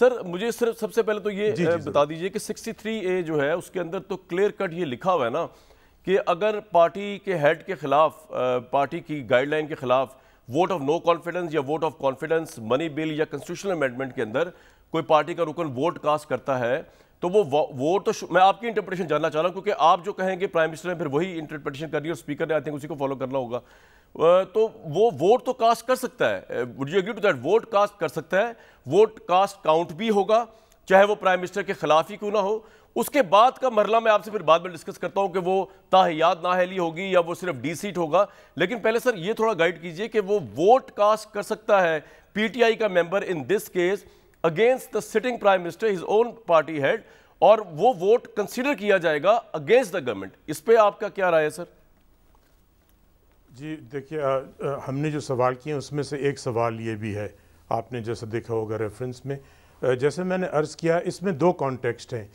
Sir मुझे सिर्फ सबसे पहले तो ये जी, जी, बता दीजिए कि 63 ए जो है उसके अंदर तो क्लियर कट ये लिखा हुआ है ना कि अगर पार्टी के हेड के खिलाफ पार्टी की गाइडलाइन के खिलाफ वोट ऑफ नो कॉन्फिडेंस या vote of confidence money bill या कॉन्स्टिट्यूशनल अमेंडमेंट के अंदर कोई पार्टी का रुकन वोट कास्ट करता है तो वो वोट तो मैं आपकी इंटरप्रिटेशन जानना चाह रहा हूँ क्योंकि आप जो कहेंगे प्राइम मिनिस्टर ने फिर वही इंटरप्रिटेशन करनी और स्पीकर ने आई थिंक उसी को फॉलो करना होगा तो वो वोट तो कास्ट कर सकता है would you agree to that vote cast कर सकता है वोट कास्ट काउंट भी होगा चाहे वो प्राइम मिनिस्टर के खिलाफ ही क्यों ना हो उसके बाद का मरला मैं आपसे फिर बाद में डिस्कस करता हूं कि वो ताहियात नाहली होगी या वो सिर्फ डी सीट होगा लेकिन पहले सर ये थोड़ा गाइड कीजिए कि वो वोट कास्ट कर सकता है पीटीआई का member in this case against the sitting prime minister his own party head और वो वोट कंसिडर किया जाएगा अगेंस्ट द गवर्नमेंट इस पर आपका क्या राय है सर जी देखिए हमने जो सवाल किए उसमें से एक सवाल ये भी है आपने जैसा देखा होगा रेफरेंस में जैसे मैंने अर्ज़ किया इसमें दो कॉन्टेक्स्ट हैं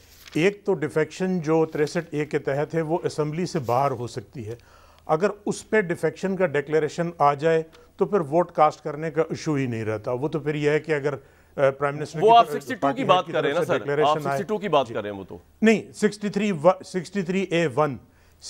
एक तो डिफेक्शन जो तिरसठ ए के तहत है वो असम्बली से बाहर हो सकती है अगर उस पर डिफेक्शन का डिक्लेरेशन आ जाए तो फिर वोट कास्ट करने का इशू ही नहीं रहता वो तो फिर यह है कि अगर प्राइम मिनिस्टर वो आप 62 की बात कर रहे हैं ना सर आप 62 की बात कर रहे हैं वो तो नहीं 63 63 ए वन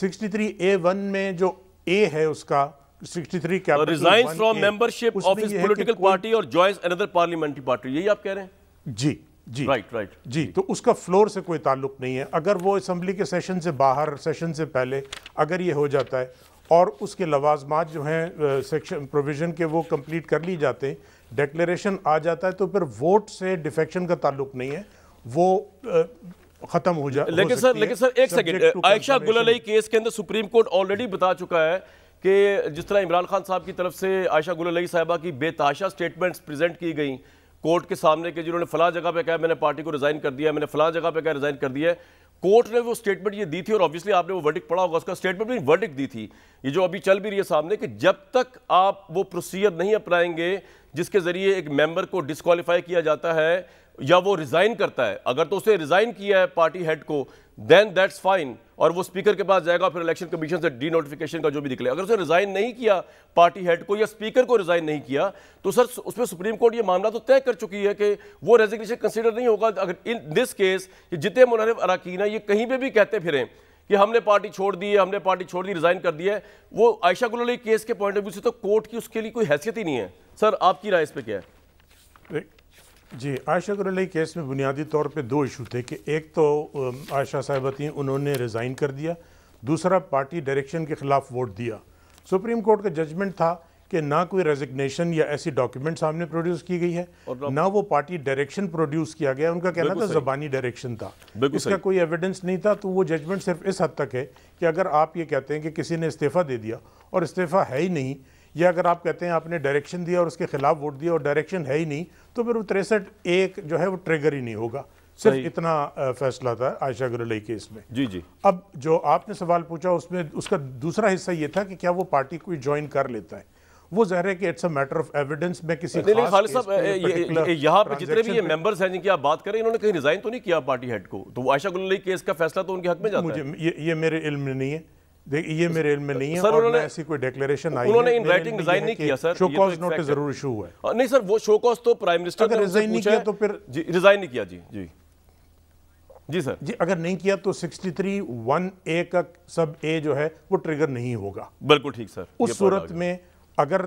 63 ए वन में जो ए है उसका 63 capital resign from membership of his political party और जॉइंस अनदर पार्लियामेंट्री पार्टी यही आप कह रहे हैं जी जी राइट राइट जी, तो उसका फ्लोर से कोई ताल्लुक नहीं है अगर वो असेंबली के सेशन से बाहर सेशन से पहले अगर ये हो जाता है और उसके लवाजमात जो हैं सेक्शन प्रोविज़न के वो कंप्लीट कर लिए जाते हैं डिक्लेरेशन आ जाता है तो फिर वोट से डिफेक्शन का ताल्लुक नहीं है वो खत्म हो जाए लेकिन सर लेकिन सर एक सेकेंड आयशा गुलालई केस के अंदर सुप्रीम कोर्ट ऑलरेडी बता चुका है कि जिस तरह इमरान खान साहब की तरफ से आयशा गुलालई साहबा की बेताशा स्टेटमेंट्स प्रेजेंट की गई कोर्ट के सामने के जिन्होंने फला जगह पे कहा मैंने पार्टी को रिजाइन कर दिया मैंने फला जगह पे कहा रिजाइन कर दिया कोर्ट ने वो स्टेटमेंट ये दी थी और ऑब्वियसली आपने वो वर्डिक पढ़ा होगा उसका स्टेटमेंट भी वर्डिक दी थी ये जो अभी चल भी रही है सामने कि जब तक आप वो प्रोसीजर नहीं अपनाएंगे जिसके ज़रिए एक मेंबर को डिसक्वालीफाई किया जाता है या वो रिज़ाइन करता है अगर तो उसे रिज़ाइन किया है पार्टी हेड को देन दैट्स फाइन और वो स्पीकर के पास जाएगा फिर इलेक्शन कमीशन से डी नोटिफिकेशन का जो भी निकले अगर उसने रिज़ाइन नहीं किया पार्टी हेड को या स्पीकर को रिज़ाइन नहीं किया तो सर उसमें सुप्रीम कोर्ट ये मामला तो तय कर चुकी है कि वो रेजिग्नेशन कंसिडर नहीं होगा अगर इन दिस केस जितने मुनारिफ अरकान है ये कहीं पर भी कहते फिरें कि हमने पार्टी छोड़ दी है हमने पार्टी छोड़ दी रिजाइन कर दी है वो आयशा गुलाली केस के पॉइंट ऑफ व्यू से तो कोर्ट की उसके लिए कोई हैसियत ही नहीं है सर आपकी राय इस पर क्या है जी आयशा गुरलई केस में बुनियादी तौर पर दो इशू थे कि एक तो आयशा साहब थी उन्होंने रिज़ाइन कर दिया दूसरा पार्टी डायरेक्शन के ख़िलाफ़ वोट दिया सुप्रीम कोर्ट का जजमेंट था कि ना कोई रेजिग्नेशन या ऐसी डॉक्यूमेंट सामने प्रोड्यूस की गई है ना वो पार्टी डायरेक्शन प्रोड्यूस किया गया उनका कहना था जबानी डायरेक्शन था इसका कोई एविडेंस नहीं था तो वो जजमेंट सिर्फ इस हद तक है कि अगर आप ये कहते हैं कि किसी ने इस्तीफ़ा दे दिया और इस्तीफ़ा है ही नहीं या अगर आप कहते हैं आपने डायरेक्शन दिया और उसके खिलाफ वोट दिया और डायरेक्शन है ही नहीं तो फिर वो तिरसठ एक जो है वो ट्रिगर ही नहीं होगा सिर्फ इतना फैसला था आयशा गुरलई केस में जी जी अब जो आपने सवाल पूछा उसमें उसका दूसरा हिस्सा ये था कि क्या वो पार्टी कोई ज्वाइन कर लेता है वो जहर है कि it's a matter of evidence में किसी नहीं नहीं, खास साहब यहाँ पे जितने भी ये मेंबर्स हैं जिनकी आप बात करें इन्होंने कहीं रिजाइन तो नहीं किया पार्टी हेड को तो आयशा गुल्लई केस का फैसला तो उनके हक में जाता मुझे है। ये, ये मेरे इल्म में नहीं है देखिए ये मेरे इल्म में नहीं है सर उन्होंने ऐसी कोई डिक्लेरेशन आई उन्होंने इन राइटिंग रिजाइन नहीं किया सर शो कॉज नोट जरूर इशू हुआ है नहीं सर वो शो कॉज तो प्राइम मिनिस्टर ने रिजाइन नहीं किया तो फिर जी रिजाइन नहीं किया जी जी जी सर जी अगर नहीं किया तो 63 वन ए का सब ए जो है वो ट्रिगर नहीं होगा बिल्कुल ठीक सर उस सूरत में अगर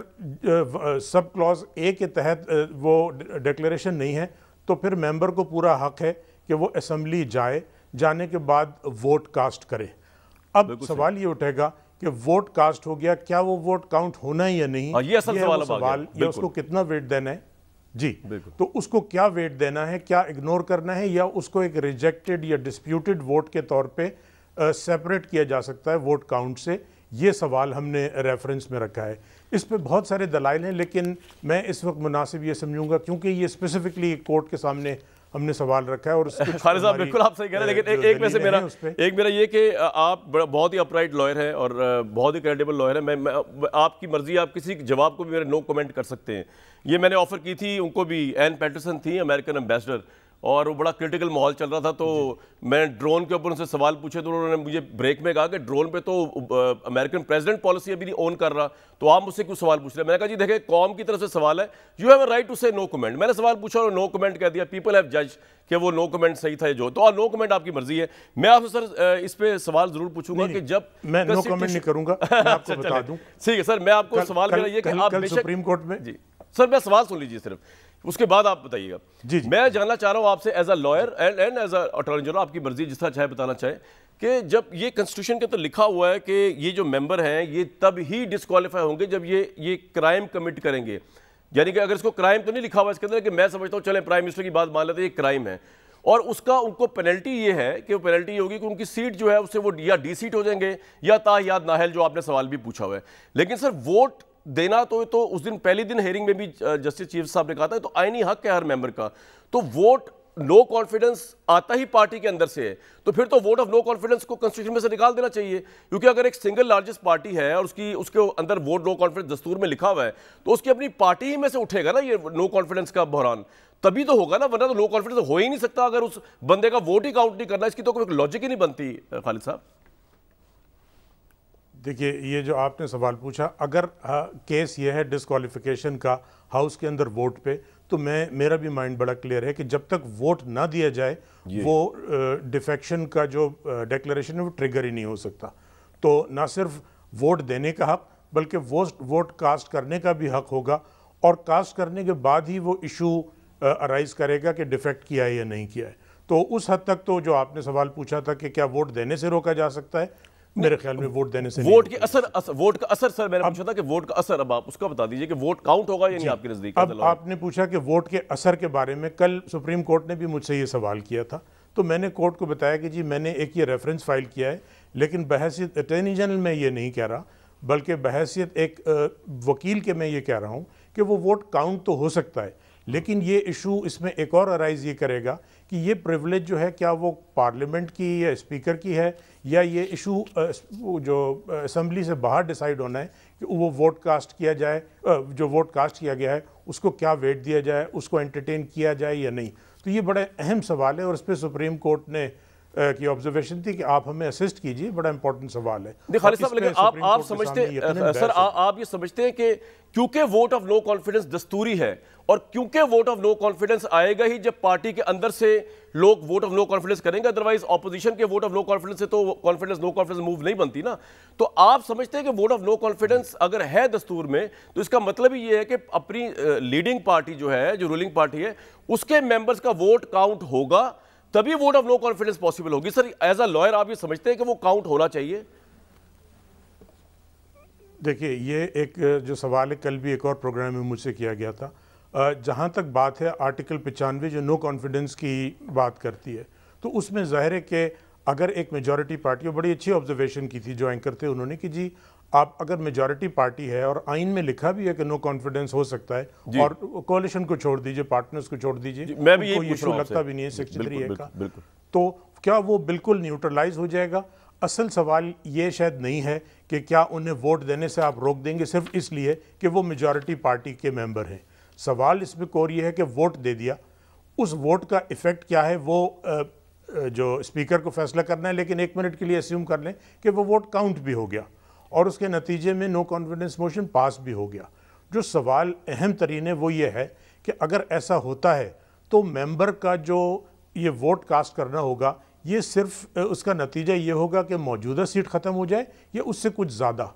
सब क्लॉज ए के तहत वो डिक्लेरेशन नहीं है तो फिर मेंबर को पूरा हक है कि वो असम्बली जाए जाने के बाद वोट कास्ट करे अब सवाल ये उठेगा कि वोट कास्ट हो गया क्या वो वोट काउंट होना है या नहीं हाँ, ये असल ये सवाल, सवाल ये उसको कितना वेट देना है जी तो उसको क्या वेट देना है क्या इग्नोर करना है या उसको एक रिजेक्टेड या डिस्प्यूटेड वोट के तौर पे सेपरेट किया जा सकता है वोट काउंट से ये सवाल हमने रेफरेंस में रखा है इस पर बहुत सारे दलाइल हैं लेकिन मैं इस वक्त मुनासिब ये समझूंगा क्योंकि ये स्पेसिफिकली कोर्ट के सामने हमने सवाल रखा है और खालिद साहब बिल्कुल आप सही कह रहे हैं लेकिन एक से मेरा एक मेरा ये कि आप बहुत ही अपराइट लॉयर हैं और बहुत ही क्रेडिबल लॉयर है मैं, मैं आपकी मर्जी आप किसी जवाब को भी मेरे नो कमेंट कर सकते हैं ये मैंने ऑफ़र की थी उनको भी एन पैटरसन थी अमेरिकन एम्बेसडर और वो बड़ा क्रिटिकल माहौल चल रहा था तो मैं ड्रोन के ऊपर उनसे सवाल पूछे तो उन्होंने मुझे ब्रेक में कहा कि ड्रोन पे तो अमेरिकन प्रेसिडेंट पॉलिसी अभी नहीं ऑन कर रहा तो आप मुझसे क्यों सवाल पूछ रहे मैंने कहा जी देखे कॉम की तरफ से सवाल है you have a right to say no comment मैंने सवाल पूछा और नो कमेंट कह दिया पीपल हैव जज कि वो नो कमेंट सही था जो तो नो कमेंट आपकी मर्जी है मैं आपसे सर इस पर सवाल जरूर पूछूंगा कि जब मैं नो कमेंट नहीं करूंगा अच्छा, ठीक है सर मैं आपको सवाल कर रही है सुप्रीम कोर्ट में जी सर मैं सवाल सुन लीजिए सिर्फ उसके बाद आप बताइएगा जी, जी मैं जानना चाह रहा हूँ आपसे as a lawyer and and as attorney general आपकी मर्जी जिस तरह चाहे बताना चाहे कि जब ये कॉन्स्टिट्यूशन के अंदर तो लिखा हुआ है कि ये जो मेंबर हैं ये तब ही डिसक्वालीफाई होंगे जब ये ये क्राइम कमिट करेंगे यानी कि अगर इसको क्राइम तो नहीं लिखा हुआ इसके अंदर कि मैं समझता हूँ चले प्राइम मिनिस्टर की बात मान लेते ये क्राइम है और उसका उनको पेनल्टी ये है कि वो पेनल्टी ये होगी कि उनकी सीट जो है उससे वो या डी सीट हो जाएंगे या याद नाहल जो आपने सवाल भी पूछा हुआ है लेकिन सर वोट देना तो तो उस दिन पहले दिन हेयरिंग में भी जस्टिस चीफ साहब ने कहा था तो आईनी हक है हर मेंबर का तो वोट नो कॉन्फिडेंस आता ही पार्टी के अंदर से है तो फिर तो वोट ऑफ नो कॉन्फिडेंस को कॉन्स्टिट्यूशन में से निकाल देना चाहिए क्योंकि अगर एक सिंगल लार्जेस्ट पार्टी है और उसकी उसके अंदर वोट नो कॉन्फिडेंस दस्तूर में लिखा हुआ है तो उसकी अपनी पार्टी ही में से उठेगा ना ये नो कॉन्फिडेंस का बहरान तभी तो होगा ना वरना तो नो तो कॉन्फिडेंस हो ही नहीं सकता अगर उस बंदे का वोट ही काउंट नहीं करना इसकी तो कोई लॉजिक ही नहीं बनती खालिद साहब देखिए ये जो आपने सवाल पूछा अगर आ, हाँ, केस ये है डिसक्वालिफिकेशन का हाउस के अंदर वोट पे तो मैं मेरा भी माइंड बड़ा क्लियर है कि जब तक वोट ना दिया जाए वो डिफेक्शन का जो डिक्लेरेशन है वो ट्रिगर ही नहीं हो सकता तो ना सिर्फ वोट देने का हक बल्कि वोट वोट कास्ट करने का भी हक होगा और कास्ट करने के बाद ही वो इशू अराइज करेगा कि डिफेक्ट किया है या नहीं किया है तो उस हद तक तो जो आपने सवाल पूछा था कि क्या वोट देने से रोका जा सकता है मेरे ख्याल में वोट देने से वोट के असर, वोट का असर सर मैंने पूछा था कि वोट का असर अब आप उसका बता दीजिए कि वोट काउंट होगा या नहीं आपके नज़दीक अब आपने पूछा कि वोट के असर के बारे में कल सुप्रीम कोर्ट ने भी मुझसे ये सवाल किया था तो मैंने कोर्ट को बताया कि जी मैंने एक ये रेफरेंस फाइल किया है लेकिन बहसीत अटर्नी जनरल मैं ये नहीं कह रहा बल्कि बहसीत एक वकील के मैं ये कह रहा हूँ कि वो वोट काउंट तो हो सकता है लेकिन ये इशू इसमें एक और अराइज ये करेगा कि ये प्रिवलेज जो है क्या वो पार्लियामेंट की या स्पीकर की है या ये इशू जो असम्बली से बाहर डिसाइड होना है कि वो वोट कास्ट किया जाए जो वोट कास्ट किया गया है उसको क्या वेट दिया जाए उसको एंटरटेन किया जाए या नहीं तो ये बड़े अहम सवाल है और इस पर सुप्रीम कोर्ट ने की ऑब्जर्वेशन थी कि आप हमें असिस्ट कीजिए बड़ा इंपॉर्टेंट सवाल है खालिद साहब लेकिन आप आप समझते सर आ, आप ये समझते हैं कि क्योंकि वोट ऑफ नो कॉन्फिडेंस दस्तूरी है और क्योंकि वोट ऑफ नो कॉन्फिडेंस आएगा ही जब पार्टी के अंदर से लोग वोट ऑफ नो कॉन्फिडेंस करेंगे अदरवाइज ऑपोजिशन के वोट ऑफ नो कॉन्फिडेंस से तो कॉन्फिडेंस नो कॉन्फिडेंस मूव नहीं बनती ना तो आप समझते हैं कि वोट ऑफ नो कॉन्फिडेंस अगर है दस्तूर में तो इसका मतलब ही ये है कि अपनी लीडिंग पार्टी जो है जो रूलिंग पार्टी है उसके मेंबर्स का वोट काउंट होगा तभी vote of no confidence possible होगी सर एज अ लॉयर आप ये समझते हैं कि वो काउंट होना चाहिए देखिए ये एक जो सवाल है कल भी एक और प्रोग्राम में मुझसे किया गया था जहाँ तक बात है आर्टिकल पचानवे जो नो कॉन्फिडेंस की बात करती है तो उसमें ज़ाहिर है कि अगर एक मेजॉरिटी पार्टी और बड़ी अच्छी ऑब्जर्वेशन की थी जो एंकर थे उन्होंने कि जी आप अगर मेजोरिटी पार्टी है और आइन में लिखा भी है कि नो कॉन्फिडेंस हो सकता है और कोलिशन को छोड़ दीजिए पार्टनर्स को छोड़ दीजिए मैं भी यही इशू लगता भी नहीं है सेक्शन थ्री का तो क्या वो बिल्कुल न्यूट्रलाइज हो जाएगा असल सवाल ये शायद नहीं है कि क्या उन्हें वोट देने से आप रोक देंगे सिर्फ इसलिए कि वो मेजॉरिटी पार्टी के मेंबर हैं सवाल इसमें कोर ये है कि वोट दे दिया उस वोट का इफ़ेक्ट क्या है वो जो स्पीकर को फैसला करना है लेकिन एक मिनट के लिए अस्यूम कर लें कि वो वोट काउंट भी हो गया और उसके नतीजे में नो कॉन्फिडेंस मोशन पास भी हो गया जो सवाल अहम तरीन है वो ये है कि अगर ऐसा होता है तो मेंबर का जो ये वोट कास्ट करना होगा ये सिर्फ उसका नतीजा ये होगा कि मौजूदा सीट ख़त्म हो जाए या उससे कुछ ज़्यादा